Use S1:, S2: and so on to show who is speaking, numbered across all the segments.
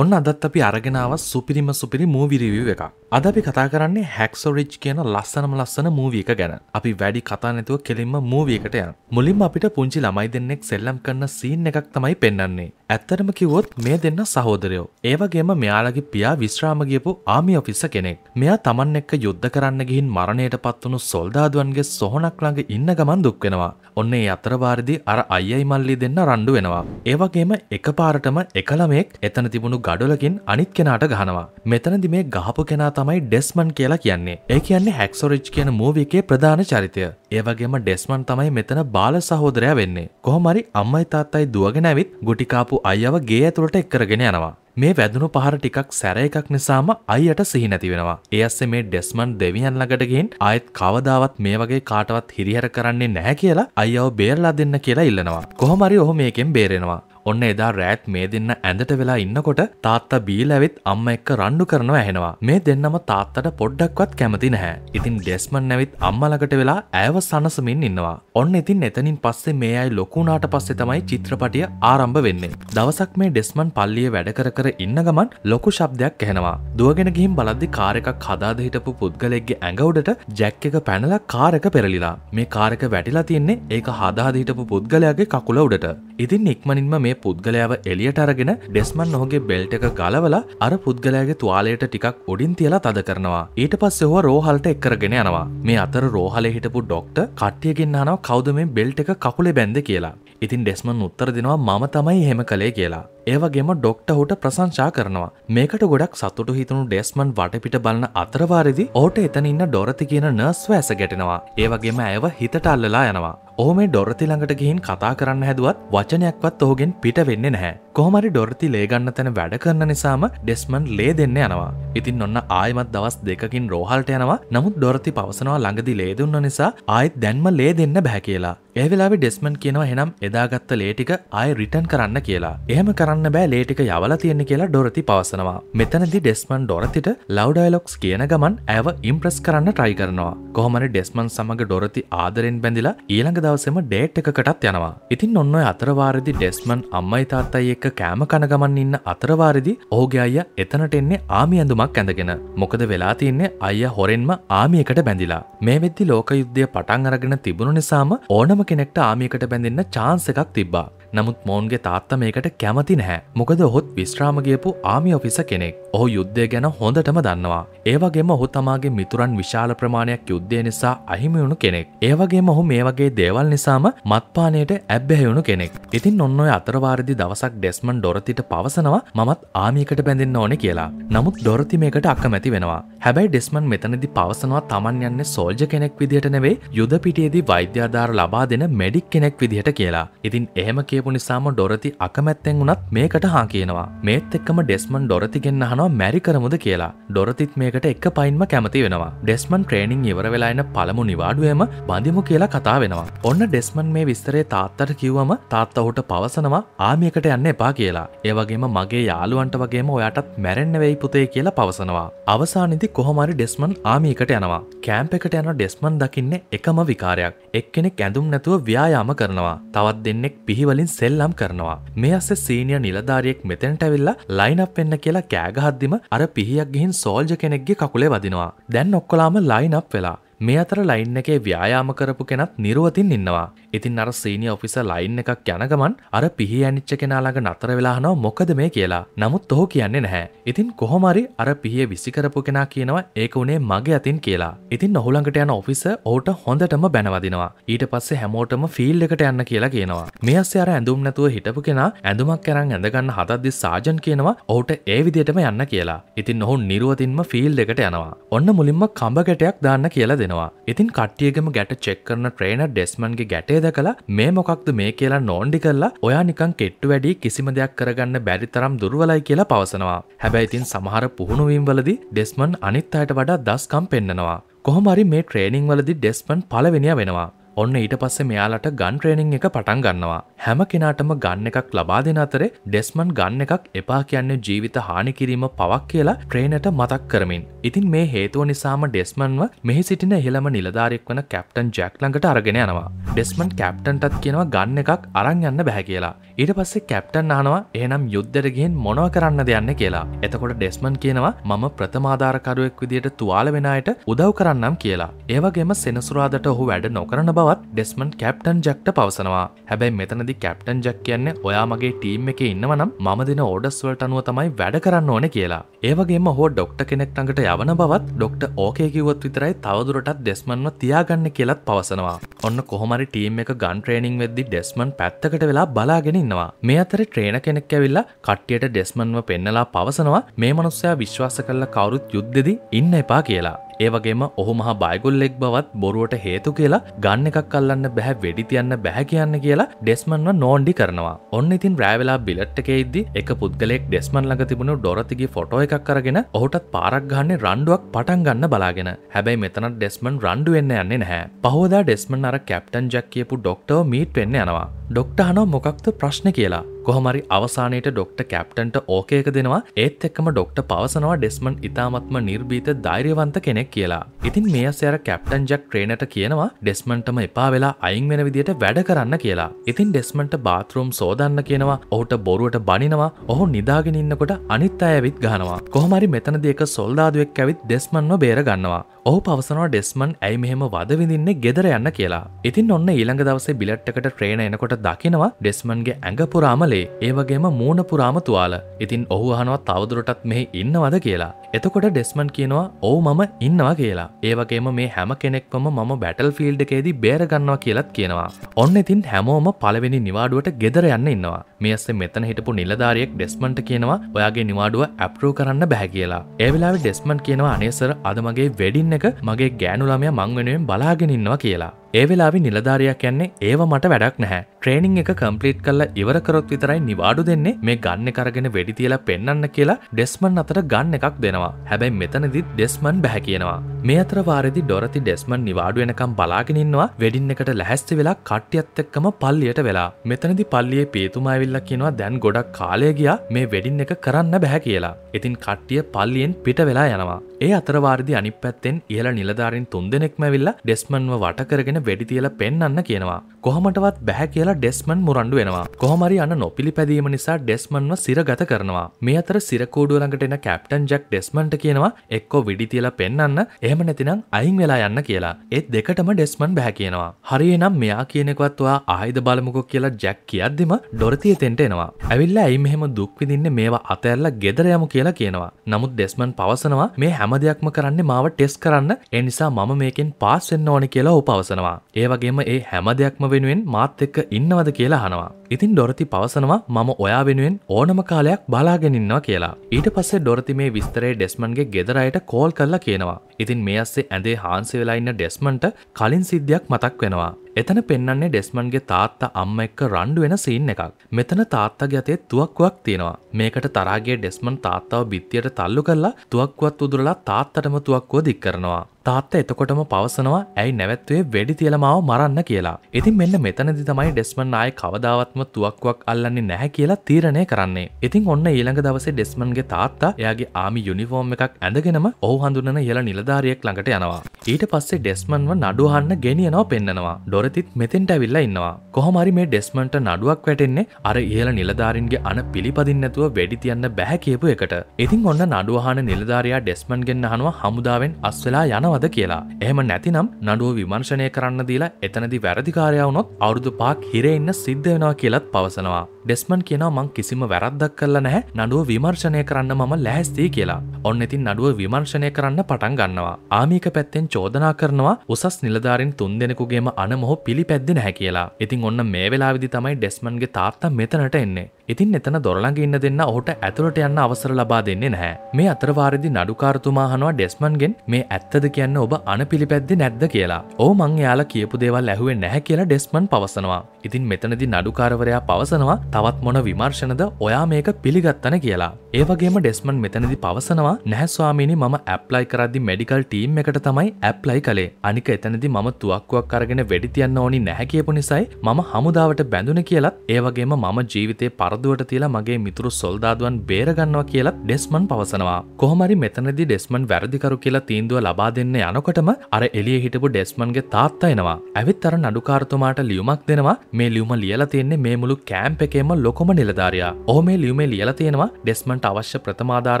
S1: ඔන්න අදත් අපි අරගෙනාව සුපිරිම සුපිරි මූවිරිවූ එකක් අද අපි කතා කරන්නේ හැක්සෝරිච් කියන ලස්සනම ලස්සන මූවිය එක ගැන අපි වැඩි කතා නැතුව කෙලින්ම මූවියකට යන් මුලින්ම අපිට පුංචි ළමයි දෙන්නෙක් සෙල්ලම් කරන්න සීන් එකක් තමයි පෙන්වන්නේ ඇත්තටම කිව්වොත් මේ දෙන්න සහෝදරයෝ ඒ වගේම මෙයාලගේ පියා විශ්‍රාම ගියපු ආමි ඔෆිස කෙනෙක් මෙයා තමන් එක්ක යුද්ධ කරන්න ගිහින් මරණයට පත්වුණු සොල්දාදුවන්ගේ සොහනක් ළඟ ඉන්න ගමන් දුක් වෙනවා ඔන්න ඒ අතරවාරදී අර අයියයි මල්ලි දෙන්න රණ්ඩු වෙනවා ඒ වගේම එකපාරටම එකලමෙක් එතන තිබුණු ගඩොලකින් අනිත් කෙනාට ගහනවා මෙතනදි මේ ගහපු කෙනා තමයි ඩෙස්මන් කියලා කියන්නේ ඒ කියන්නේ හැක්සොරිච් කියන මූවි එකේ ප්‍රධාන චරිතය ඒවගේම ඩෙස්මන් තමයි මෙතන බාල සහෝදරයා වෙන්නේ කොහොමරි අම්මයි තාත්තයි දුවගෙන ඇවිත් ගුටිකාපු අයව ගේ ඇතුළට එක්කරගෙන යනවා මේ වැදුණු පහර ටිකක් සැර එකක් නිසාම අයියට සිහි නැති වෙනවා. ඒ අස්සේ මේ ඩෙස්මන් දෙවියන් ළඟට ගිහින් ආයෙත් කවදාවත් මේ වගේ කාටවත් හිරිහැර කරන්නේ නැහැ කියලා අයියව බේරලා දෙන්න කියලා ඉල්ලනවා. කොහොම හරි ඔහු මේකෙන් බේරෙනවා. ඔන්න එදා රෑත් මේ දෙන්න ඇඳට වෙලා ඉන්නකොට තාත්තා බීල ඇවිත් අම්ම එක්ක රණ්ඩු කරනවා ඇහෙනවා මේ දෙන්නම තාත්තට පොඩ්ඩක්වත් කැමති නැහැ ඉතින් ඩෙස්මන් ඇවිත් අම්මලකට වෙලා ඇව සනසමින් ඉන්නවා ඔන්න ඉතින් එතනින් පස්සේ මේ අයි ලොකුණාට පස්සේ තමයි චිත්‍රපටිය ආරම්භ වෙන්නේ දවසක් මේ ඩෙස්මන් පල්ලිය වැඩ කර කර ඉන්න ගමන් ලොකු ශබ්දයක් ඇහෙනවා දුවගෙන ගිහින් බලද්දි කාරකක් හදාද හිටපු පුද්ගලෙක්ගේ ඇඟවඩට ජැක් එක පැනල කාරක පෙරලිලා මේ කාරක වැටිලා තියෙන්නේ ඒක හදාදහිටපු පුද්ගලයාගේ කකුල උඩට ඉතින් ඉක්මනින්ම මේ මේ පුද්ගලයාව එලියට අරගෙන ඩෙස්මන් ඔහුගේ බෙල්ට එක ගලවලා අර පුද්ගලයාගේ තුවාලයට ටිකක් ඔඩින් තියලා තද කරනවා ඊට පස්සෙ හෝ රෝහල්ට එක්කරගෙන යනවා මේ අතර රෝහලේ හිටපු ඩොක්ට කට්ටියගෙන් අනව කවුද මේ බෙල්ට එක කකුලේ බැන්ද කියලා ඉතින් ඩෙස්මන් උත්තර දෙනවා මම තමයි හෙම කළේ කියලා ඒවගේම ඩොක්ට හුට ප්‍රසංශා කරනවා මේකට ගොඩක් සතුට හිතනු ඩෙස්මන් වටපිට බලන අතරවාරිදි ඕට එතනඉන්න ඩොරති කියන නර්ස් වැෑස ගැටෙනවා ඒවගේම ඇව හිතට අල්ලලා යනවා ඕහම ඩොරති ළඟට ගිහින් කතා කරන්න හැදුවත් වචනයක්වත් ඔහුගෙන් පිට වෙන්නේ නැහැ කොහමරි ඩොරති ලේගන්න තැන වැඩ කරන නිසාම ඩෙස්මන් ලේ දෙන්න යනවා. ඉතින් ඔන්න ආයමත් දවස් දෙකින් රෝහල්ට යනවා නමුත් ඩොරති පවසනවා ළඟදි ලේදුන්න නිසා ආයත් දැන්ම ලේ දෙන්න බැහැ කියලා. ඒවෙලාවි ඩෙස්මන් කියනවා හෙනම් එදාගත්ත ලේටික ආය රිටන් කරන්න කියලා. එහෙම කරන්න බෑ ලේටික යවල තියෙන කියලා ඩොරති පවසනවා. මෙතනදි ඩෙස්මන් ඩොරතිට ලව්ඩයිලොක්ස් කියන ගමන් ඇව ඉම්ප්‍රස් කරන්න ට්‍රයි කරනවා. කොහමරි ඩෙස්මන් සමඟ ඩොරති ආදරෙන් බැඳිලා ඊළඟ දවසම ඩේට් එකකටත් යනවා. ඉතින් ඔන්න අතරවාරදි ඩෙස්මන් අම්මයි තාත්තයියෙක් එක්ක කෑම කනගමන් ඉන්න අතරවාරදි ඕගේ අය එතනට එන්නේ ආමි ඇඳුමක් ඇඳගෙන මොකද වෙලා තියන්නේ අය හොරෙන්ම ආමියකට බැඳිලා මේ වෙද්දි ලෝකයුද්ධය පටන් අරගෙන තිබුණු නිසාම ඕනම කෙනෙක්ට ආමියකට බැඳන්න චාන්ස එකක් තිබ්බා නමුත් මෝන්ගේ තාත්ත මේකට කැමති නැහැ මොකද ඔහොත් විශ්‍රාමගියපු ආමි ඔෆිස කෙනෙක් ඔහු යුද්ධය ගැන හොඳටම දන්නවා ඒවගේම ඔහු තමාගේ මිතුරන් විශාල ප්‍රමාණයක් යුද්ධය නිසා අහිමිවුණු කෙනෙක් ඒවගේම ඔහු මේ වගේ දේවල් නිසාම මත්පානයට ඇබ්බැහිවුණු කෙනෙක් ඉතින් ඔන්න ඔය අතරවාරදි දවසක් ඩෙස්මන් ඩොරතිට පවසනවා මමත් ආමිකට බැඳන්න ඕන කියලා නමුත් ඩොරති මේකට අක්කමැති වෙනවා හැබැයි ඩෙස්මන් මෙතනදි පවසනවා තමන් යන්නේ සෝල්ජ කෙනෙක් විදිහට නෙවේ යුද පිටියේදී වෛද්‍යාධාර ලබා දෙන මෙඩික් කෙනෙක් විදිහට කියලා ඉතින් එහෙම කිය කියපු නිසාම ඩොරති අකමැත්තෙන් වුණත් මේකට හා කියනවා මේත් එක්කම ඩෙස්මන් ඩොරතිගෙන්න්න හනවා මැරි කරමුද කියලා ඩොරතිත් මේකට එක් පයින්ම කැමති වෙනවා ඩෙස්මන් ට්‍රේනිින් ඉවර වෙලාන්න පළමු නිවාඩුවම බඳමු කියලා කතා වෙනවා ඔන්න ඩෙස්මන් මේ විස්තරේ තාත්තට කිව්වම තාත්ත ඔහුට පවසනවා ආමියකට යන්න එපා කියලා ඒවගේම මගේ යාළුවන්ට වගේම ඔයාටත් මැරෙන්න්න වෙයි පුතේ කියලා පවසනවා අවසානිදි කොහොමරි ඩෙස්මන් ආමියකට යනවා කෑම්ප එකට යන ඩෙස්මන් දකින්නේ එකම විකාරයක් එක්කෙනෙක් ඇඳුම් නැතුව ව්‍යයාම කරනවා තවත් දෙන්නෙක් පිහිවලින් සෙල්ලම් කරනවා මේ අස සීනිය නිලධාරියෙක් මෙතැන්ට ඇවිල්ලා ලයිනප් වෙන්න කියලා කෑගහද්දිම අර පිහියක් ගිහින් සෝල්ජ කෙනෙක්ගේ කකුලේ වදිනවා දැන් ඔක්කොලාම ලයිනප් වෙලා මේ අතර ලයින් එකේ ව්‍යයාම කරපු කෙනත් නිරුවතින් ඉන්නවා. ඉතින් අර සීනිය ඔෆිස ලයින් එකක් යන ගමන් අර පිහි ඇනිච්ච කෙනාලඟ නතර වෙලාහනව මොකද මේ කියලා. නමුත් ඔහු කියන්නේ නැහැ. ඉතින් කොහොමරි අර පිහිය විසි කරපු කෙනා කියනවා ඒක උනේ මගේ අතින් කියලා. ඉතින් ඔහුළඟට යන ඔෆිස ඔහුට හොඳටම බැනවදිනවා. ඊට පස්සේ හැමෝටම ෆීල් එකට යන්න කියලා කියනවා. මේ අස්සේ අර ඇඳුම් නැතුව හිටපු කෙනා ඇඳුමක් අරන් ඇඳගන්න හදද්දි සාජන් කියනවා ඔහුට ඒ විදිහටම යන්න කියලා. ඉතින් ඔහු නිරුවතින්ම ෆීල් එකට යනවා. ඔන්න මුලින්ම කඹ ගැටයක් දාන්න කියලා දෙනවා. වෙනවා ඉතින් කට්ටියගම ගැට චෙක් කරන ට්‍රේන ඩෙස්මන්ගේ ගැටේ දකලා මේ මොකක්ද මේ කියලා නෝන්ඩි කරලා ඔයා නිකං කෙට්ටු වැඩි කිසිම දෙයක් කරගන්න බැරි තරම් දුර්වලයි කියලා පවසනවා හැබැයිතින් සමහර පුහුණුවීම්වලදි ඩෙස්මන් අනිත් අයට වඩා දස්කම් පෙන්න්නනවා කොහොමරි මේ ට්‍රේනිං වලදි ඩෙස්පන් පලවෙනිය වෙනවා ඔන්න ඊට පස්සේ මෙයාලට ගන් ට්‍රේනිං එක පටන් ගන්නවා. හැම කෙනාටම ගන්න එකක් ලබා දෙන අතරේ ඩෙස්මන් ගන්න එකක් එපා කියන්නේ ජීවිත හානි කිරීම පවක් කියලා ට්‍රේනට මතක් කරමින්. ඉතින් මේ හේතුව නිසාම ඩෙස්මන්ව මෙහි සිටින ඉහළම නිලධාරෙක් වන කැප්ටන් ජැක් ළඟට අරගෙන යනවා. ඩෙස්මන් කැප්ටන්ටත් කියනවා ගන්න එකක් අරන් යන්න බැහැ කියලා. ඊට පස්සේ කැප්ටන් අහනවා එහෙනම් යුද්ධයට ගිහින් මොනව කරන්නද යන්නේ කියලා. එතකොට ඩෙස්මන් කියනවා මම ප්‍රථමාධාරකරුවෙක් විදියට තුවාල වෙන අයට උදව් කරන්නම් කියලා. ඒ වගේම සෙනසුරාදට ඔහු වැඩ නොකරන බව තවමත් ඩෙස්මන් කැප්ටන් ජක්ට පවසනවා හැබැයි මෙතනදි කැප්ටන් ජක් කියන්නේ ඔයා මගේ ටීම් එක ඉන්නවනම් මම දෙන ඕඩස්වලට අනුව තමයි වැඩ කරන්න ඕන කියලා ඒවගේම හෝ ඩොක්ට කෙනෙක් ඟට යවන බවත් ඩොක්ට ඕකේ කිවොත් විතරයි තවදුරටත් ඩෙස්මන්ව තියාගන්න කියලත් පවසනවා ඔන්න කොහොමරි ටීම් එක ගන් ට්‍රේනිං වෙද්දි ඩෙස්මන් පැත්තකට වෙලා බලාගෙන ඉන්නවා මේ අතර ට්‍රේන කෙනෙක් ඇවිල්ලා කට්ටියට ඩෙස්මන්ව පෙන්නලා පවසනවා මේ මනුස්සයා විශ්වාස කල්ල කවරුත් යුද්ධෙදි ඉන්න එපා කියලා ඒවගේම ඔහු මහා බයිගොල්ලෙක් බවත් බොරුවට හේතු කියලා ගන්න එකක් කල්ලන්න බැහැ වෙඩි තියන්න බැහැ කියන්න කියලා ඩෙස්මන්ව නෝන්ඩි කරනවා ඔන්න ඉතින් රෑවෙලා බිලට් එකෙද්දි එක පුද්ගලෙක් ඩෙස්මන් ළඟ තිබුණු ඩොරතිගේ ෆොටෝ එකක් කරගෙන ඔහුටත් පාරක් ගන්න රණ්ඩුවක් පටන් ගන්න බලාගෙන හැබැයි මෙතනත් ඩෙස්මන් රණ්ඩු වෙන්න යන්නේ නැහැ පහෝදා ඩෙස්මන් අර කැප්ටන් ජැක් කියපු ඩොක්ටව මීට් වෙන්න යනවා ඩොක්ටහනෝ මොකක්ද ප්‍රශ්න කියලා කොහොමරි අවසානයට ඩොක්ට කැප්ටන්ට ඕකයක දෙනවා ඒත් එක්කම ඩොක්ට පවසනවා ඩෙස්මන් ඉතාමත්ම නිර්බීත ධෛර්යවන්ත කෙනෙක් කියලා. ඉතින් මේ අසයර කැප්ටන් ජක් ට්‍රේනට කියනවා ඩෙස්මන්ටම එපා වෙලා අයින් වෙන විදියට වැඩ කරන්න කියලා. ඉතින් ඩෙස්මන්ට බාත්රූම් සෝදන්න කියනවා ඔහුට බොරුවට බනිනවා ඔහු නිදාගෙන ඉන්නකොට අනිත් අය ඇවිත් ගහනවා. කොහොමරි මෙතනදී එක සොල්දාදුවෙක් ඇවිත් ඩෙස්මන්ව බේරගන්නවා. ඔහු පවසනවා ඩෙස්මන් ඇයි මෙහෙම වදවිඳින්නේ ගෙදර යන්න කියලා. ඉතින් ඔන්න ඊළඟ දවසේ බිලට් එකට ට්‍රේන එනකොට දකිනවා ඩෙස්මන්ගේ ඇඟ පුරාම තුවාලේ ඒවගේම මූුණපුරාම තුවාල ඉතින් ඔහු අහනුවත් තවදුරටත් මෙහි ඉන්නවද කියලා. එතකොට ඩෙස්මන් කියනවා ඔවු මම ඉන්නවා කියලා. ඒවගේම මේ හැම කෙනෙක්වම මම බැටල් ෆිල්ඩකේදී බේරගන්නවා කියලත් කියනවා. ඔන්න ඉතින් හැමෝම පලවෙනි නිවාඩුවට ගෙදර යන්න ඉන්නවා. මේ අස්සේ මෙතන හිටපු නිලධාරියෙක් ඩෙස්මන්ට කියනවා ඔයාගේ නිවාඩුව ඇප්රෝ කරන්න බැහැ කියලා. ඒවෙලාව ඩෙස්මන් කියනවා අනේසර අදමගේ වැඩින් එක මගේ ගෑනුලාමය මංවෙනුවෙන් බලාගෙනඉන්නවා කියලා. ඒ වෙලාවි නිලධාරයක් යන්නේ ඒව මට වැඩක් නැහැ ට්‍රේනිං එක කම්පලීට් කල්ල ඉවරකරොත් විතරයි නිවාඩු දෙන්නේ මේ ගන්න කරගෙන වෙඩි තියලා පෙන්න්න කියලා ඩෙස්මන් අතර ගන්න එකක් දෙනවා හැබැයි මෙතනදිත් ඩෙස්මන් බැහැ කියනවා මේ අතර වාරදි ඩොරති ඩෙස්මන් නිවාඩු වෙනකම් බලාගෙනන්නවා වෙඩින් එකට ලැහැස්ති වෙලා කට්ටියත් එක්කම පල්ලියට වෙලා මෙතනදි පල්ලියේ පේතුමාවිල්ලක් කියනවා දැන් ගොඩක් කාලය ගියා මේ වෙඩින් එක කරන්න බැහැ කියලා ඉතින් කට්ටිය පල්ලියෙන් පිට වෙලා යනවා ඒ අතරවාර්දි අනි පැත්තෙන් ඉහල නිලධාරින් තුන් දෙනෙක්ම විල්ලා ඩෙස්මන්ව වටකරගෙන වැඩි තියල පෙන්න්න කියනවා. කොහමටවත් බැහැ කියලා ඩෙස්මන් මුරන්ඩු වෙනවා. කොහමරි අන්න නොපිළි පැදීම නිසා ඩෙස්මන්ව සිරගත කරනවා. මේ අතර සිරකෝඩුවලඟට එන කැප්ටන් ජැක් ඩෙස්මන්ට කියනවා එක්කෝ විඩි තියලා පෙන්න්න එහම නැතිනම් අයින් වෙලා යන්න කියලා. ඒත් දෙකටම ඩෙස්මන් බැහැ කියනවා. හරි එනම් මෙයා කියනෙකවත්වා ආයිද බලමුකොක් කියලා ජැක් කියද්දිම ඩොරතිය තෙන්ට එනවා. ඇවිල්ලා ඇයි මෙහෙම දුක්විදින්න මේවා අතඇල්ල ගෙදරයමු කියලා කියනවා. නමුත් ඩෙස්මන් පවසනවා මේ හැම හැම දෙයක්ම කරන්නේ මාව ටෙස් කරන්න එනිසා මම මේකෙන් පාස්සෙන්න්න ඕන කියලා උපවසනවා. ඒවගේම ඒ හැම දෙයක්ම වෙනුවෙන් මාත් එක්ක ඉන්නවද කියලා හනවා. ඉතින් ඩොරති පවසනවා මම ඔයා වෙනුවෙන් ඕනම කාලයක් බලාගෙනින්නවා කියලා. ඊට පස්සේ ඩොරති මේ විස්තරේ ඩෙස්මන්ගේ ගෙදරයට කෝල් කරලා කියනවා. ඉතින් මේ අස්සේ ඇඳේ හාන්සි වෙලා ඉන්න ඩෙස්මන්ට කලින් සිද්ධියක් මතක් වෙනවා. එතන පෙන්න්නේ ඩෙස්මන්ගේ තාත්තා අම්ම එක්ක රණ්ඩු වෙන සීන් එකක් මෙතන තාත්තගේ අතේ තුවක්කුවක් තියෙනවා මේකට තරාගේ ඩෙස්මන් තාත්තාව බිත්තියට තල්ලු කල්ලා තුවක්කුවත් උදුරලා තාත්තටම තුවක්කුව දික් කරනවා තාත්ත එතකොටම පවසනවා ඇයි නැවැත්වේ වැඩි තියලමාව මරන්න කියලා. ඉතින් මෙන්න මෙතනදි තමයි ඩෙස්මන් ආය කවදාවත්ම තුවක්කුවක් අල්ලන්නේ නැහැ කියලා තීරණය කරන්නේ. ඉතින් ඔන්න ඊළඟ දවසේ ඩෙස්මන්ගේ තාත්තා එයාගේ ආමි යුනිෆෝර්ම් එකක් ඇඳගෙනම ඔහු හඳුනන ඉහළ නිලධාරියෙක් ළඟට යනවා. ඊට පස්සේ ඩෙස්මන්ව නඩුවහන්න ගෙනියනවා පෙන්නනවා. ඩොරතිත් මෙතෙන්ට ඇවිල්ලා ඉන්නවා කොහොමරි මේ ඩෙස්මන්ට නඩුවක් වැටෙන්නේ අර ඉහල නිලධාරින්ගේ අන පිළිපදින්නැතුව වැඩි තියන්න බැහැ කියපු එකට ඉතින් ඔන්න නඩුවහන නිලධාරයා ඩෙස්මන් ගෙන්න්න හනුව හමුදාවෙන් අස්වෙලා යනවද කියලා එහම නැතිනම් නඩුව විමර්ශනය කරන්න දීලා එතනදි වැරදිකාරයාවනොත් අවුරුදු පාක් හිරෙඉන්න සිද්ධ වෙනවා කියලත් පවසනවා ඩෙස්මන් කියනවා මං කිසිම වැරද්දක් කරලා නැහැ නඩුව විමර්ශනය කරන්න මම ලැහැස්තියි කියලා. ඔන්න ඉතින් නඩුව විමර්ශනය කරන්න පටන් ගන්නවා. ආමික පැත්තෙන් චෝදනා කරනවා උසස් නිලධාරින් තුන් දෙනෙකුගේම අනමොහ පිළිපැද්දෙ නැහැ කියලා. ඉතින් ඔන්න මේ වෙලාවේදී තමයි ඩෙස්මන්ගේ තාත්තා මෙතනට එන්නේ. ඉතින් එතන දොරළඟ ඉන්න දෙන්න ඔහුට ඇතුළට යන්න අවසර ලබා දෙන්නේ නැහැ. මේ අතරවාරදි නඩුකාරතුමා අහනවා ඩෙස්මන්ගෙන් මේ ඇත්තද කියන්න ඔබ අනපිළිපැද්දි නැද්ද කියලා. "ඔව් මං එයාලා කියපු දේවල් ඇහුවේ නැහැ" කියලා ඩෙස්මන් පවසනවා. ඉතින් මෙතනදී නඩුකාරවරයා පවසනවා තවත් මොන විමර්ශනද ඔයා මේක පිළිගත්තන කියලා. ඒවගේම ඩෙස්මන් මෙතනදි පවසනවා නැහැස්වාමිනි මම ඇප්ලයි කරදදි මඩිකල් ටීම් එකට තමයි ඇප්ලයි කළේ අනික එතනදි මම තුවක්කුවක් අරගෙන වැඩිතියන්න ඕනි නැහැකියපු නිසයි මම හමුදාවට බැඳුන කියලත් ඒවගේම මම ජීවිතය පරදුවට තියලා මගේ මිතුරු සොල්දාදුවන් බේරගන්නවා කියලා ඩෙස්මන් පවසනවා. කොහමරි මෙතනදි ඩෙස්මන් වැරදිකරු කියලා තීන්දුව ලබා දෙන්න යනකොටම අර එලිය හිටපු ඩෙස්මන්ගේ තාත්තා එනවා. ඇවිත් අර නඩුකාරතුමාට ලියුමක් දෙනවා මේ ලියුම ලියලා තියෙන්නේ මේ මුළු කෑම්ප එකේ අතිශයම ලොකොම නිලධාරයා ඔහු මේ ලියුමේ ලියලා තියෙනවා ඩෙස්මන්ට අවශ්‍ය ප්‍රථමාධාර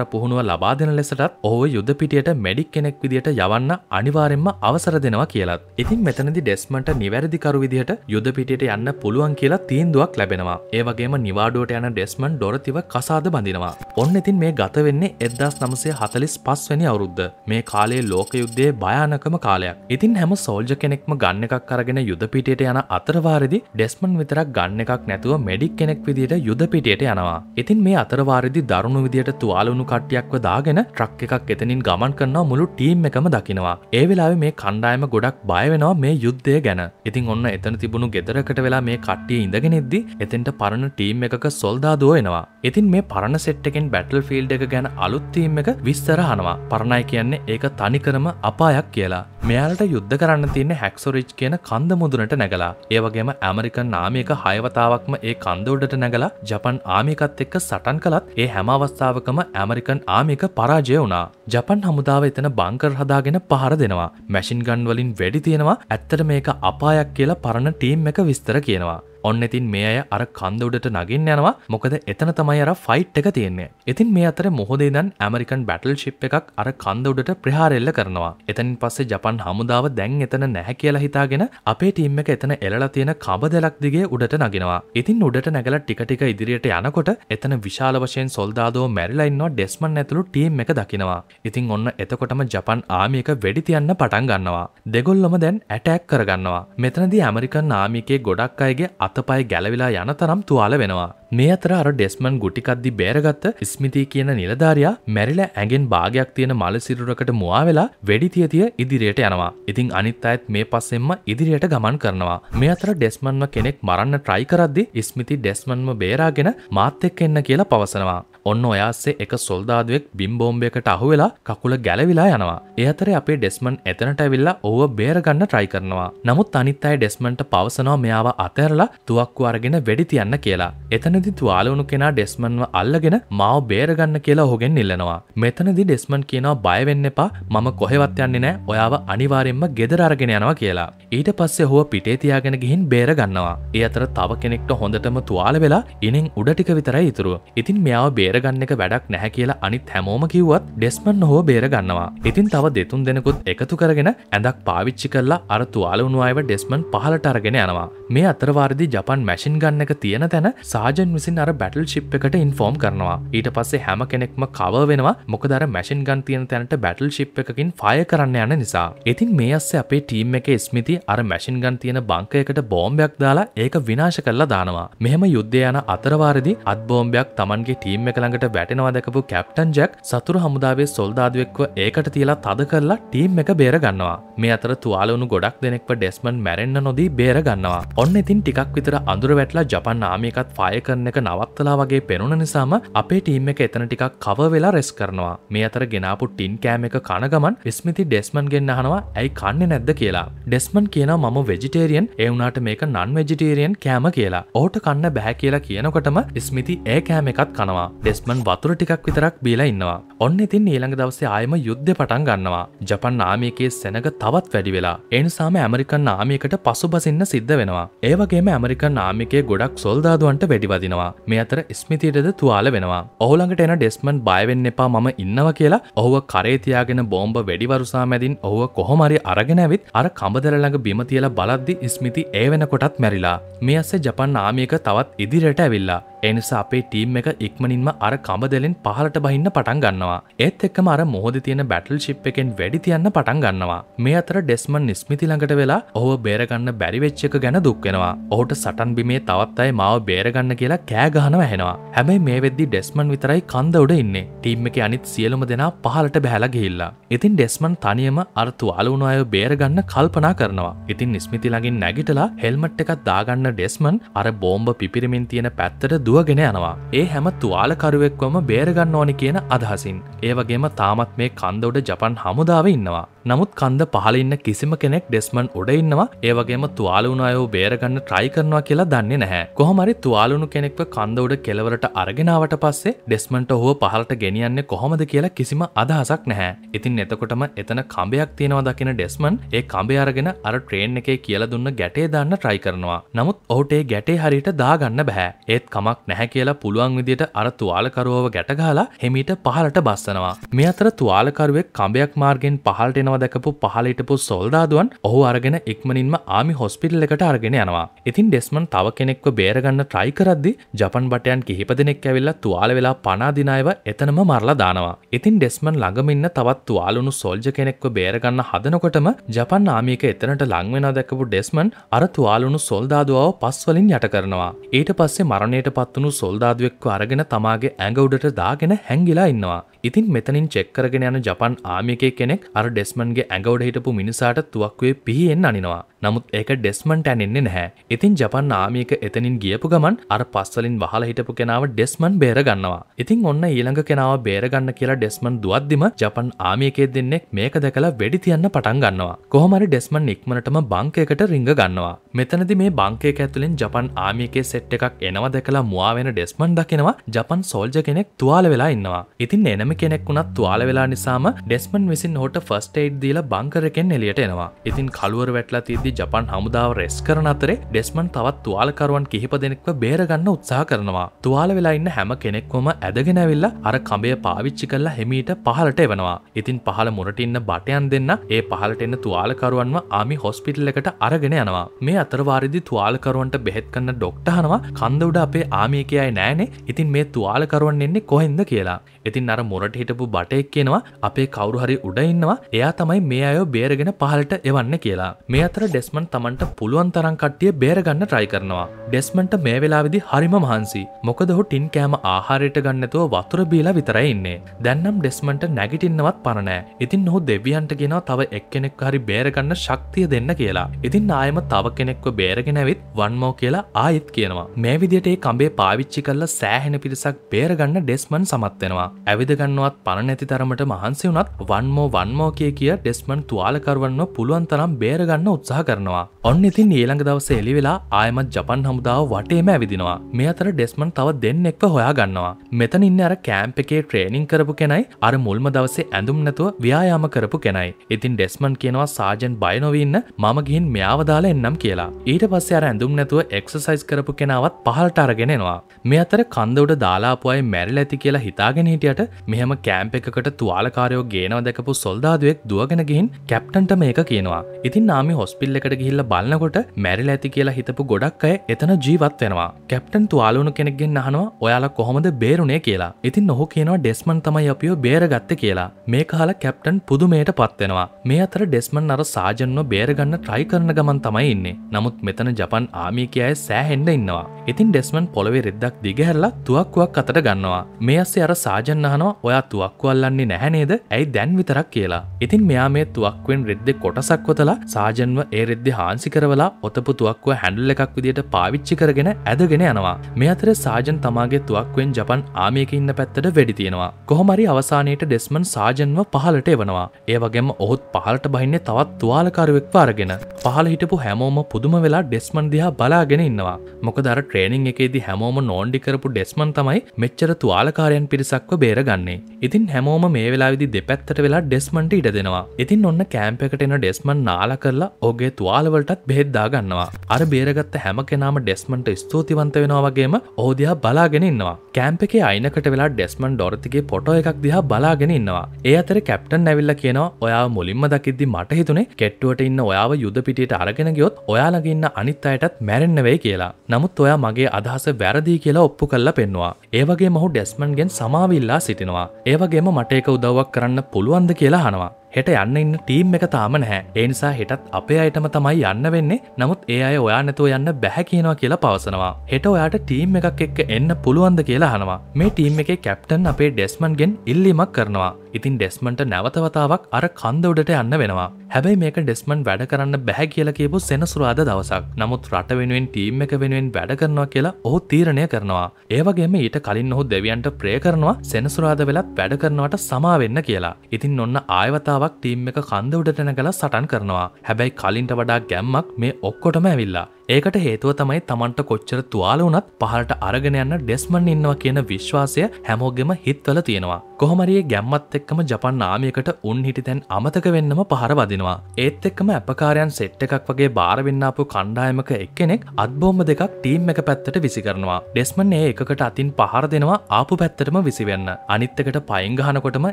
S1: පුහුණුව ලබා දෙන ලෙසටත් ඔහු යුද පිටියට මැඩික් කෙනෙක් විදියට යවන්න අනිවාරෙන්ම අවසර දෙනවා කියලත්. ඉතින් මෙතනදි ඩෙස්මන්ට නිවැරදිකරු විදිහට යුද පිටියට යන්න පුළුවන් කියලා තීන්දුවක් ලැබෙනවා. ඒවගේම නිවාඩුවට යන ඩෙස්මන් ඩොරතිව කසාද බඳිනවා. ඔන්න ඉතින් මේ ගත වෙන්නේ එදදාස් නමසේ හතලිස් පස්වැනි අවුරුද්ධ මේ කාලේ ලෝක යුද්ධයේ භයානකම කාලයක්. ඉතින් හැම සෝල්ජ කෙනෙක්ම ගන්න එකක් කරගෙන යුද පිටියට යන අතරවාරදි ඩෙස්මන් විතරක් ගන්න එකක් නැතුව මැඩික් කෙන කෙනෙක් විදිට යුද පිටියට යනවා. ඉතින් මේ අතරවාරිදි දරුණු විදියට තුවාලුණු කට්ටියක්ව දාගෙන ට්‍රක් එකක් එතනින් ගමන් කරනවා මුළු ටීම් එකම දකිනවා. ඒ වෙලාව මේ කණ්ඩායම ගොඩක් බයවෙනවා මේ යුද්ධය ගැන. ඉතින් ඔන්න එතන තිබුණු ගෙදරකට වෙලා මේ කට්ටිය ඉඳගෙනෙද්දි එතෙන්ට පරණ ටීම් එකක සොල්දාදුව එනවා. ඉතින් මේ පරණ සෙට්ටකෙන් බැටල් ෆිල්ඩ් එක ගැන අලුත්තීම් එක විස්තර හනවා. පරණයි කියන්නේ ඒක තනිකරම අපායක් කියලා. මෙයාලට යුද්ධ කරන්න තියන්නේ හැක්සොරිච් කියන කන්ද මුදුනට නැගලා ඒවගේම ඇමරිකන් නාමයක හයවතාවක්ම ඒ කන්දෝඩ උඩට නැගලා ජපන් ආමිකත් එක්ක සටන් කළත් ඒ හැම අවස්ථාවකම ඇමරිකන් ආමික පරාජය වුණා. ජපන් හමුදාව එතන බංකර් හදාගෙන පහර දෙනවා. මැෂින් ගන් වලින් වැඩි තියෙනවා. ඇත්තට මේක අපායක් කියලා පරණ ටීම් එක විස්තර කියනවා. ඔන්න ඉතින් මේ අය අර කන්දවඩට නගින් යනවා මොකද එතන තමයි අර ෆයිට් එක තියෙන්නේ ඉතින් මේ අතර මොහොදේ දන් ඇමරිකන් බැටල් ශිප් එකක් අර කන්දවඩට ප්‍රහාරෙල්ල කරනවා එතනින් පස්සේ ජපන් හමුදාව දැන් එතන නැහැ කියලා හිතාගෙන අපේ ටීම් එක එතන එලලා තියෙන කබ දෙලක් දිගේ උඩට නගෙනවා ඉතින් උඩට නැගලා ටික ටික ඉදිරියට යනකොට එතන විශාල වශයෙන් සොල්දාදෝ මැරිලා ඉන්නවා ඩෙස්මන් ඇතුළු ටීම් එක දකිනවා ඉතින් ඔන්න එතකොටම ජපන් ආමියක වෙඩි තියන්න පටන් ගන්නවා දෙගොල්ලම දැන් ඇටැක් කරගන්නවා මෙතනදී ඇමරිකන් ආමිකේ ගොඩක් අයගේ අතපයි ගැලවිලා යන තරම් තුවාල වෙනවා. මේ අතර අර ඩෙස්මන් ගුටිකද්දි බේරගත්ත ස්මිතිී කියන නිලධාරයා මැරිල ඇගෙන් භාගයක් තියෙන මලසිරුරකට මවා වෙලා වැඩිතියතිය ඉදිරියට යනවා. ඉතින් අනිත් අයත් මේ පස්සෙන්ම ඉදිරියට ගමන් කරනවා. මේ අතර ඩෙස්මන්ම කෙනෙක් මරන්න ට්‍රයි කරද්දි ස්මිති ඩෙස්මන්ම බේරාගෙන මාත් එක්ක එන්න කියලා පවසනවා. ඔන්න ඔයාස්සේ එක සොල්දාදුවෙක් බිම්බෝම්බයකට අහුවෙලා කකුල ගැලවිලා යනවා. එහතරේ අපේ ඩෙස්මන් එතනට ඇවිල්ලා ඔව බේරගන්න ට්‍රයි කරනවා. නමුත් අනිත් අයි ඩෙස්මන්ට පවසනවා මෙයාව අතැරලා තුවක්කු අරගෙන වැඩි තියන්න කියලා. එතනදි තුවාලවුණු කෙනා ඩෙස්මන්ව අල්ලගෙන මාව බේරගන්න කියලා හොගෙන් ඉල්ලනවා. මෙතනදි ඩෙස්මන් කියනවා බයවෙන්න එපා මම කොහෙවත් යන්නේ නෑ ඔයාව අනිවාරෙන්ම ගෙදර අරගෙන යනවා කියලා. ඊට පස්සේ හුව පිටේ තියාගෙන ගිහින් බේරගන්නවා. ඒ අතර තව කෙනෙක්ට හොඳටම තුවාල වෙලා ඉනෙන් උඩටික විතරයි ඉතුරු. ඉතින් මෙයාව බේර බේරගන්න එක වැඩක් නැහැ කියලා අනිත් හැමෝම කිව්වත් ඩෙස්මන් හෝ බේරගන්නවා ඉතින් තව දෙතුන් දෙනෙකුත් එකතු කරගෙන ඇඳක් පාවිච්චි කරලා අර තුවාලවුණු අයව ඩෙස්මන් පහලට අරගෙන යනවා මේ අතරවාරදි ජපන් මැසින් ගන්න එක තියෙන තැන සාජන් විසින් අර බැටල් ශිප් එකට ඉන්ෆෝර්ම් කරනවා ඊට පස්සේ හැම කෙනෙක්ම කව වෙනවා මොකදර මැසින් ගන් තියෙන තැනට බැටල් ශිප් එකකින් ෆය කරන්න යන නිසා ඉතින් මේ අස්සේ අපේ ටීම් එක ස්මිති අර මැසින් ගන් තියෙන බංකයකට බෝම්බයක් දාලා ඒක විනාශ කරලා දානවා මෙහෙම යුද්ධය යන අතරවාරදි අත් බෝම්බයක් Tamanගේ ටීම් එක ළඟට වැටෙනවා දැකපු කැප්ටන් ජැක් සතුරු හමුදාවේ සොල්දාදුවෙක්ව ඒකට තියලා තද කරලා ටීම් එක බේරගන්නවා මේ අතර තුවාලවුණු ගොඩක් දෙනෙක්ව ඩෙස්මන් මැරෙන්න්න නොදී බේරගන්නවා ඔන්න ඉතින් ටිකක් විතර අඳුර වැටලා ජපන් ආමිකත් ෆය කරන එක නවත්තලා වගේ පෙනුන නිසාම අපේ ටීම් එක එතන ටිකක් කව වෙලා රෙස් කරනවා මේ අතර ගෙනාපු ටින් කෑම එක කනගමන් විස්මිති ඩෙස්මන්ගෙන් අහනවා ඇයි කන්නේ නැද්ද කියලා ඩෙස්මන් කියනවා මම වෙජිටේරියන් ඒ වුණට මේක නන් වෙජිටේරියන් කෑම කියලා ඕට කන්න බැහැ කියලා කියනකොටම ස්මිති ඒ කෑම එකත් කනවා ඩෙස්මන් වතුර ටිකක් විතරක් බීලා ඉන්නවා ඔන්න ඉතින් ඊළඟ දවසේ ආයම යුද්ධ පටන් ගන්නවා ජපන් ආමියකේ සැනග තවත් වැඩි වෙලා එනිසාම ඇමරිකන් ආමියකට පසු බසින්න සිද්ධ වෙනවා ඒවගේම ඇමරිකන් ආමිකේ ගොඩක් සොල්දාදුවන්ට වැඩිවදිනවා මේ අතර ස්මිතියටද තුවාල වෙනවා ඔහුළඟට එන ඩෙස්මන් බයවෙන්න එපා මම ඉන්නවා කියලා ඔහුව කරේතියාගෙන බෝම්බ වැඩිවරුසා මැදින් ඔහුව කොහොමරි අරගෙන ඇවිත් අර කඹදරළඟ බිමතියල බලද්දි ස්මිති ඒ වෙනකොටත් මැරිලා මේ අස්සේ ජපන් ආමියක තවත් ඉදිරයට ඇවිල්ලා එනිසා අපේ ටීම් එක ඉක්මනින්ම අර කමදලෙන් පහලට බහින්න පටන් ගන්නවා ඒත් එක්කම අර මොහොද තියෙන බැටල් ශිප් එකෙන් වැඩි තියන්න පටන් ගන්නවා මේ අතර ඩෙස්මන් නිස්මිති ළඟට වෙලා ඔහු බේරගන්න බැරිවෙච්ච එක ගැන දුක්වෙනවා ඔහුට සටන් බිමේ තවත් අයි මාව බේරගන්න කියලා කෑගහන වැහෙනවා හැබැයි මේ වෙද්දි ඩෙස්මන් විතරයි කන්ද උඩ ඉන්නේ ටීම් එක අනිත් සියලුම දෙනා පහලට බැහලා ගිහිල්ලා ඉතින් ඩෙස්මන් තනියම අර්තු අලුණු අය බේරගන්න කල්පනා කරනවා ඉතින් නිස්මිති ළඟින් නැගිටලා හෙල්මට් එකත් දාගන්න ඩෙස්මන් අර බෝම්බ පිපිරිමින් තියෙන පැත්තට දුවගෙන යනවා. ඒ හැම තුවාලකරුවෙක්වම බේරගන්න ඕනි කියන අදහසින්. ඒවගේම තාමත් මේ කන්දොඩ ජපන් හමුදාව ඉන්නවා. නමුත් කන්ද පහලඉන්න කිසිම කෙනෙක් ඩෙස්මන් උඩ ඉන්නවා ඒවගේම තුවාලුණ අයෝ බේරගන්න ට්‍රයි කරනවා කියලා දන්නේ නැහැ. කොහොමරි තුවාලුණු කෙනෙක්ව කන්ද උඩ කෙලවරට අරගෙනාවට පස්සේ ඩෙස්මන්ට හෝ පහලට ගෙනියන්නේ කොහොමද කියලා කිසිම අදහසක් නැහැ. ඉතින් එතකොටම එතන කඹයක් තියෙනවා දකින ඩෙස්මන් ඒ කඹේ අරගෙන අර ට්‍රේන් එකේ කියලා දුන්න ගැටේ දාන්න ට්‍රයි කරනවා. නමුත් ඔහුට ඒ ගැටේ හරියට දාගන්න බෑ. ඒත් කමක් නැහැ කියලා පුළුවන් විදියට අර තුවාලකරුවව ගැටගහලා හෙමීට පහලට බස්සනවා. මේ අතර තුවාලකරුවෙක් කඹයක් මාර්ගෙන් පහලට එනවා දැකපු පහලටපු සොල්දාදුවන් ඔහු අරගෙන ඉක්මනින්ම ආමි හොස්පිටල් එකට අරගෙන යනවා. ඉතින් ඩෙස්මන් තව කෙනෙක්ව බේරගන්න ට්‍රයි කරද්දි ජපන් බටයන් කිහිප දෙනෙක් ඇවිල්ලා තුවාල වෙලා පනාදිනායව එතනම මරලා දානවා. ඉතින් ඩෙස්මන් ළඟම ඉන්න තවත් තුවාලුණු සොල්ජ කෙනෙක්ව බේරගන්න හදනකොටම ජපන් ආමියක එතනට ලංවෙන දැකපු ඩෙස්මන් අර තුවාලුණු සොල්දාදුවාව පස්වලින් යට කරනවා. ඊට පස්සේ මරණයට පත් පත්වනු සොල්දාදුවෙක්ව අරගෙන තමාගේ ඇඟවුඩට දාගෙන හැංගිලා ඉන්නවා. ඉතින් මෙතනින් චෙක්කරගෙන යන ජපන් ආමිකේ කෙනෙක් අර ඩෙස්මන්ගේ ඇඟවඩ හිටපු මිනිසාට තුවක්වේ පිහිෙන් අනිනවා. නමුත් ඒක ඩෙස්මන්ට ඇනෙන්නේ නැහැ ඉතින් ජපන් ආමික එතනින් ගියපු ගමන් අර පස්සලින් වහල හිටපු කෙනාව ඩෙස්මන් බේරගන්නවා ඉතින් ඔන්න ඊළඟ කෙනාව බේරගන්න කියලා ඩෙස්මන් දුවද්දිම ජපන් ආමියකේ දෙන්නෙක් මේක දැකලා වෙඩි තියන්න පටන් ගන්නවා කොහොමරි ඩෙස්මන් ඉක්මනටම බංකයකට රිංග ගන්නවා මෙතනදි මේ බංකයක ඇතුලින් ජපන් ආමියකේ සෙට් එකක් එනවා දැකලා මුවාවෙන ඩෙස්මන් දකිනවා ජපන් සෝල්ජ කෙනෙක් තුවාල වෙලා ඉන්නවා ඉතින් එනම කෙනෙක් වුණත් තුවාල වෙලා නිසාම ඩෙස්මන් විසින් හොට ෆස්ට ඒඩ් දීලා බංකරකෙන් එලියට එනවා ඉතින් කළුවර වැටලා තිද පොඩි ජපන් හමුදාව රෙස් කරන අතරේ ඩෙස්මන් තවත් තුවාලකරුවන් කිහිප දෙනෙක්ව බේරගන්න උත්සා කරනවා. තුවාල වෙලා ඉන්න හැම කෙනෙක්වම ඇදගෙනැවිල්ලා අර කඹය පාවිච්චි කරලා හෙමීට පහලට එවනවා. ඉතින් පහල මුරට ඉන්න බටයන් දෙන්න ඒ පහලට එන්න තුවාලකරුවන්ම ආමි හොස්පිටල් එකට අරගෙන යනවා. මේ අතරවාරිදි තුවාලකරුවන්ට බෙහෙත් කන්න ඩොක්ටහනවා කන්ද උඩ අපේ ආමියකයයි නෑනේ ඉතින් මේ තුවාලකරුවන් එන්නේ කොහෙන්ද කියලා. ඉතින් අර මොරට හිටපු බටෙක් කියනවා අපේ කවරු හරි උඩ ඉන්නවා එයා තමයි මේ අයෝ බේරගෙන පහලට එවන්න කියලා. මේ අතර ඩෙස්මන් තමන්ට පුළුවන් තරම් කට්ටිය බේරගන්න try කරනවා. ඩෙස්මන්ට මේ වෙලාවේදී හරිම මහන්සි. මොකද ඔහු ටින් කෑම ආහාරයට ගන්න නැතුව වතුර බීලා විතරයි ඉන්නේ. දැන් නම් ඩෙස්මන්ට නැගිටින්නවත් පණ නැහැ. ඉතින් ඔහු දෙවියන්ට කියනවා තව එක්කෙනෙක් හරි බේරගන්න ශක්තිය දෙන්න කියලා. ඉතින් ආයෙම තව කෙනෙක්ව බේරගෙන ඇවිත් වන්මෝ කියලා ආයෙත් කියනවා. මේ විදිහට ඒ කඹේ පාවිච්චි කරලා සෑහෙන පිරිසක් බේරගන්න ඩෙස්මන් සමත් වෙනවා. ඇවිදගන්නවත් පණ නැති තරමට මහන්සි වුනත් වන්මෝ වන්මෝ කිය කිය ඩෙස්මන් තුවාලකරවන්න පුළුවන් තරම් බේරගන්න උත්සාහ කරනවා. ඔන්න ඉතින් ඊළඟ දවස එලි වෙලා ආයමත් ජපන් හමුදාව වටේම ඇවිදිනවා. මේ අතර ඩෙස්මන් තව දෙන්න එක්ව හොයාගන්නවා. මෙතන ඉන්න අර කෑම්ප එකේ ට්‍රේනිින් කරපු කෙනයි අර මුල්ම දවසේ ඇඳුම් නැතුව ව්‍යයාම කරපු කෙනයි. ඉතින් ඩෙස්මන් කියනවා සාජන් බයනොවන්න මම ගිහින් මෙයාවදාල එන්නම් කියලා. ඊට පස්සේ අර ඇඳුම් නැතුව එක්සසයිස් කරපු කෙනාවත් පහල්ට අරගෙනෙනවා. මේ අතර කන්දවට දාලාපුයි මැරල් ඇති කියලා හිතාගෙන හිටියට මෙහම කෑම්ප එකකට තුවාලකාරයෝ ගේනව දැකපු සොල්දාදුවෙක් දුවගෙන ගිහින් කැප්ටන්ට මේක කියනවා ඉතින් නාමි හොස්පිල් එකට ගිහිල්ල බලන්නකොට මැරිල ඇති කියලා හිතපු ගොඩක් අය එතන ජීවත් වෙනවා කැප්ටන් තුවාලුණු කෙනෙක්ගෙන් අහනවා ඔයාලා කොහොමද බේරුණේ කියලා ඉතින් නොහු කියනවා ඩෙස්මන් තමයි අපියෝ බේරගත්ත කියලා මේ කාලා කැප්ටන් පුදුමයට පත්වෙනවා මේ අතර ඩෙස්මන් අර සාජන්ව බේරගන්න ට්‍රයි කරන ගමන් තමයි ඉන්නේ නමුත් මෙතන ජපන් ආමිකයාය සෑහෙන්ඩ ඉන්නවා ඉතින් ඩෙස්මන් පොළවේ රෙද්දක් දිගහැරලා තුවක්කුවක් අතට ගන්නවා මේ අස්සේ අර සාජ රජන් අහනවා ඔයා තුවක්කු අල්ලන්නේ නැහැනේද ඇයි දැන් විතරක් කියලා. ඉතින් මෙයා මේ තුවක්වෙන් රෙද්දෙ කොටසක් වතලා සාජන්ව ඒ රෙද්දෙ හාන්සි කරවලා ඔතපු තුවක්ව හැඩල් එකක් විදිට පාවිච්චි කරගෙන ඇදගෙන යනවා. මේ අතර සාජන් තමාගේ තුවක්වෙන් ජපන් ආමියක ඉන්න පැත්තට වැඩි තියෙනවා. කොහොමරි අවසානයට ඩෙස්මන් සාජන්ව පහලට එවනවා. ඒවගේම ඔහුත් පහලට බහින්නේ තවත් තුවාලකරුවෙක් පාරගෙන. පහල හිටපු හැමෝම පුදුම වෙලා ඩෙස්මන් දිහා බලාගෙන ඉන්නවා. මොකදර ට්‍රේනිං එකේදි හැමෝම නෝන්ඩිකරපු ඩෙස්මන් තමයි මෙච්චර තුවාලකාරයන් පිරිසක්ව බේරගන්නේ ඉතින් හැමෝම මේ වෙලාවිදි දෙපැත්තට වෙලා ඩෙස්මන්ට ඉඩ දෙනවා ඉතින් ඔන්න කෑම්පකට එන ඩෙස්මන් නාල කරලා ඔගේ තුවාලවලටත් බෙහෙද්දා ගන්නවා අර බේරගත්ත හැම කෙනාම ඩෙස්මන්ට ස්තුතිවන්ත වෙනවාගේම ඕදයා බලාගෙන ඉන්නවා කෑම්ප එකේ අයිනකට වෙලා ඩෙස්මන් ඩොරතිගේ පොටෝ එකක් දිහා බලාගෙන ඉන්නවා ඒ අතර කැප්ටන් ඇවිල්ල කියනවා ඔයා මුලින්ම දකිද්දි මට හිතුනේ කෙට්ටුවට ඉන්න ඔයාව යුද පිටියට අරගෙන ගියොත් ඔයාලගඉන්න අනිත් අයටත් මැරෙන්න වෙයි කියලා නමුත් ඔයා මගේ අදහස වැරදිී කියලා ඔප්පු කල්ලා පෙන්වා ඒවගේ මහු ඩෙස්මන්ගෙන් සමාවිල්ල වෙලා සිටිනවා ඒවගේම මට ඒක උදව්වක් කරන්න පුළුවන්ද කියලා හනවා හෙට යන්න ඉන්න ටීම් එක තාම නැහැ ඒනිසා හෙටත් අපේ අයටම තමයි යන්න වෙන්නේ නමුත් ඒ අය ඔයා නැතුව යන්න බැහැ කියනවා කියලා පවසනවා හෙට ඔයාට ටීම් එකක් එක්ක එන්න පුළුවන්ද කියලා හනවා මේ ටීම් එකේ කැප්ටන් අපේ ඩෙස්මන්ගෙන් ඉල්ලීමක් කරනවා ඉතින් ඩෙස්මන්ට නැවතවතාවක් අර කන්දවඩට යන්න වෙනවා හැබැයි මේක ඩෙස්මන් වැඩ කරන්න බැහැ කියලා කියපු සෙනසුරාද දවසක් නමුත් රට වෙනුවෙන් ටීම් එක වෙනුවෙන් වැඩ කරනවා කියලා ඔහු තීරණය කරනවා ඒවගේම ඊට කලින් ඔහු දෙවියන්ට ප්‍රේ කරනවා සෙනසුරාද වෙලත් වැඩ කරනවට සමාවෙන්න කියලා ඉතින් ඔන්න ආයවතාව ගානක් ටීම් එක කන්දවඩට නැගලා සටන් කරනවා හැබැයි කලින්ට වඩා ගැම්මක් මේ ඔක්කොටම ඇවිල්ලා ඒකට හේතුව තමයි තමන්ට කොච්චර තුවාල වනත් පහලට අරගෙන යන්න ඩෙස්මන් ඉන්නවා කියන විශ්වාසය හැමෝගෙම හිත්වල තියෙනවා. කොහමරියේ ගැම්මත් එක්කම ජපන් නාමියකට උන් හිටි තැන් අමතක වෙන්නම පහර වදිනවා. ඒත් එක්කම ඇපකාරයන් සෙට් එකක් වගේ බාරවෙන්නාපු කණ්ඩායමක එක්කෙනෙක් අත්බෝම දෙකක් ටීම් එක පැත්තට විසි කරනවා. ඩෙස්මන් ඒ එකකට අතින් පහර දෙනවා ආපු පැත්තටම විසිවෙන්න. අනිත්තකට පයිංගහනකොටම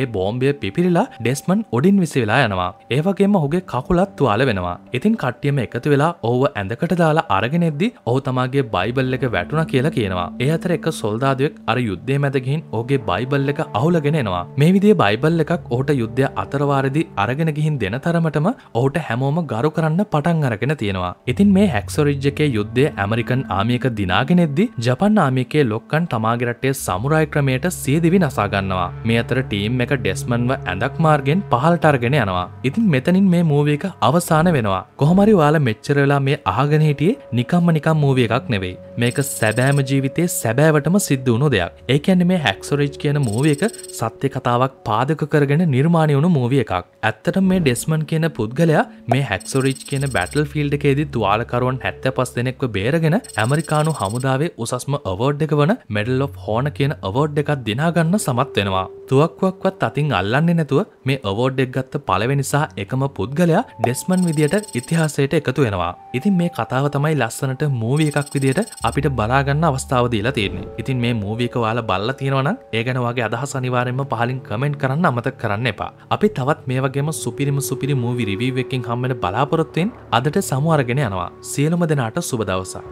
S1: ඒ බෝම්බය පිපිරිලා ඩෙස්මන් ඔඩින් විසි වෙලා යනවා. ඒවගේම හුගේ කකුලත් තුවාල වෙනවා. ඉතින් කට්ටියම එකතු වෙලා ඕව ඇඳකට දා දාලා අරගෙනෙද්දි ඔහු තමාගේ බයිබල් එක වැටුණ කියලා කියනවා ඒ අතර එක සොල්දාදුවෙක් අර යුද්ධය මැදගින් ඕගේ බයිබල් එක අහුලගෙනෙනවා මේ විදිේ බයිබල් එකක් ඕට යුද්ධය අතරවාරදි අරගෙන ගිහින් දෙන තරමටම ඔහුට හැමෝම ගරු කරන්න පටන් අරගෙන තියෙනවා ඉතින් මේ හැක්සොරිජ්ජකේ යුද්ධය ඇමරිකන් ආමියක දිනාගෙනෙද්දි ජපන් ආමිකේ ලොක්කන් තමාගෙරටේ සමුරයි ක්‍රමයට සියදිවි නසාගන්නවා මේ අතර ටීම් එක ඩෙස්මන්ව ඇඳක් මාර්ගෙන් පහල්ටර්ගෙන යනවා ඉතින් මෙතනින් මේ මූවේක අවසාන වෙනවා කොහමරි වාල මෙච්චරලා මේ ආගෙනහිට හිටියේ නිකම්ම නිකම් මූවිය එකක් නෙවෙයි මේක සැබෑම ජීවිතේ සැබෑවටම සිද්ධ වුණු දෙයක් ඒකැන්න මේ හැක්සොරේජ් කියන මූවිය එක සත්‍ය කතාවක් පාදක කරගෙන නිර්මාණය වුණු මූවිය එකක් ඇත්තට මේ ඩෙස්මන් කියන පුද්ගලයා මේ හැක්සොරිච් කියන බැටල් ෆිල්ඩ එකේදී තුවාලකරුවන් හැත්ත පස් දෙනෙක්ව බේරගෙන ඇමරිකානු හමුදාවේ උසස්ම අවෝඩ් එක වන මෙඩල් ඔෆ් හෝන කියන අවෝඩ් එකත් දිනාගන්න සමත් වෙනවා. තුවක්කුවක්වත් අතින් අල්ලන්නේ නැතුව මේ අවෝඩ් එක් ගත්ත පලවෙනිසා එකම පුද්ගලයා ඩෙස්මන් විදියට ඉතිහාසයට එකතු වෙනවා. ඉතින් මේ කතා කතාව තමයි ලස්සනට මූවිය එකක් විදිට අපිට බලාගන්න අවස්ථාව දීලා තියෙන්නේ ඉතින් මේ මූවික වාල බල්ල තියෙනවන ඒගැන වගේ අදහස අනිවාරෙන්ම පහලින් කමෙන්ට් කරන්න අමත කරන්න එපා අපි තවත් මේ වගේම සුපිරිම සුපිරි මූවි රිවීවකින් හම්මට බලාපොරොත්තුවෙන් අදට සමුවරගෙන යනවා සියලුම දෙනාට සුබදවසා